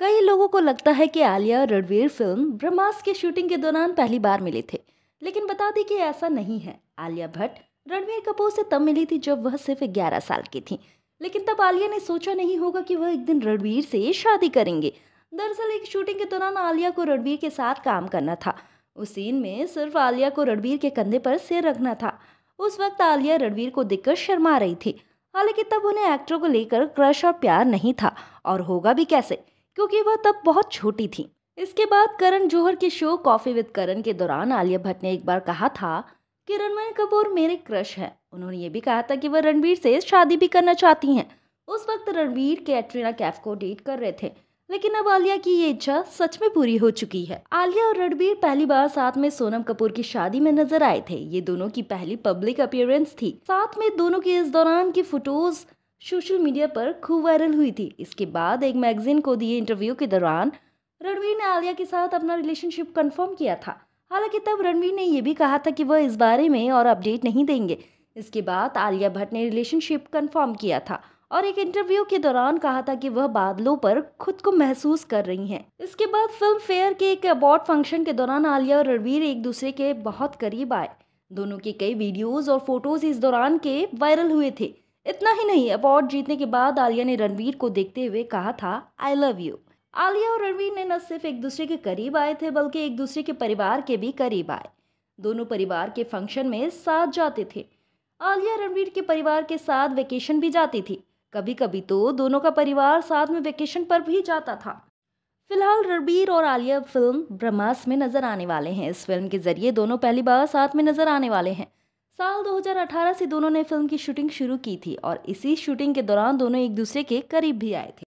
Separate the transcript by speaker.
Speaker 1: कई लोगों को लगता है कि आलिया और रणवीर फिल्म ब्रह्मास के शूटिंग के दौरान पहली बार मिले थे लेकिन बता दें कि ऐसा नहीं है आलिया भट्ट रणवीर कपूर से तब मिली थी जब वह सिर्फ ग्यारह साल की थी लेकिन तब आलिया ने सोचा नहीं होगा कि वह एक दिन रणवीर से शादी करेंगे दरअसल एक शूटिंग के दौरान आलिया को रणवीर के साथ काम करना था उस सीन में सिर्फ आलिया को रणवीर के कंधे पर सिर रखना था उस वक्त आलिया रणवीर को देखकर शर्मा रही थी हालांकि तब उन्हें एक्टर को लेकर क्रश और प्यार नहीं था और होगा भी कैसे क्योंकि वह तब बहुत छोटी थी इसके बाद करण जौहर के शो कॉफ़ी विद करण के दौरान आलिया भट्ट ने एक बार कहा था कि रणबीर कपूर मेरे क्रश हैं उन्होंने ये भी कहा था कि वह रणबीर से शादी भी करना चाहती हैं उस वक्त रणबीर कैटरीना कैफ को डेट कर रहे थे लेकिन अब आलिया की ये इच्छा सच में पूरी हो चुकी है आलिया और रणबीर पहली बार साथ में सोनम कपूर की शादी में नजर आए थे ये दोनों की पहली पब्लिक अपियरेंस थी साथ में दोनों के इस दौरान की फोटोज सोशल मीडिया पर खूब वायरल हुई थी इसके बाद एक मैगजीन को दिए इंटरव्यू के दौरान रणवीर ने आलिया के साथ अपना रिलेशनशिप कंफर्म किया था हालांकि तब रणवीर ने यह भी कहा था कि वह इस बारे में और अपडेट नहीं देंगे इसके बाद आलिया भट्ट ने रिलेशनशिप कंफर्म किया था और एक इंटरव्यू के दौरान कहा था कि वह बादलों पर खुद को महसूस कर रही हैं। इसके बाद फिल्म फेयर के एक अवार्ड फंक्शन के दौरान आलिया और रणवीर एक दूसरे के बहुत करीब आए दोनों के कई वीडियोस और फोटोज इस दौरान के वायरल हुए थे इतना ही नहीं अवार्ड जीतने के बाद आलिया ने रणवीर को देखते हुए कहा था आई लव यू आलिया और रणवीर ने न सिर्फ एक दूसरे के करीब आए थे बल्कि एक दूसरे के परिवार के भी करीब आए दोनों परिवार के फंक्शन में साथ जाते थे आलिया रणवीर के परिवार के साथ वेकेशन भी जाती थी कभी कभी तो दोनों का परिवार साथ में वेकेशन पर भी जाता था फिलहाल रणबीर और आलिया फिल्म ब्रह्मास में नजर आने वाले हैं इस फिल्म के जरिए दोनों पहली बार साथ में नजर आने वाले हैं साल 2018 से दोनों ने फिल्म की शूटिंग शुरू की थी और इसी शूटिंग के दौरान दोनों एक दूसरे के करीब भी आए थे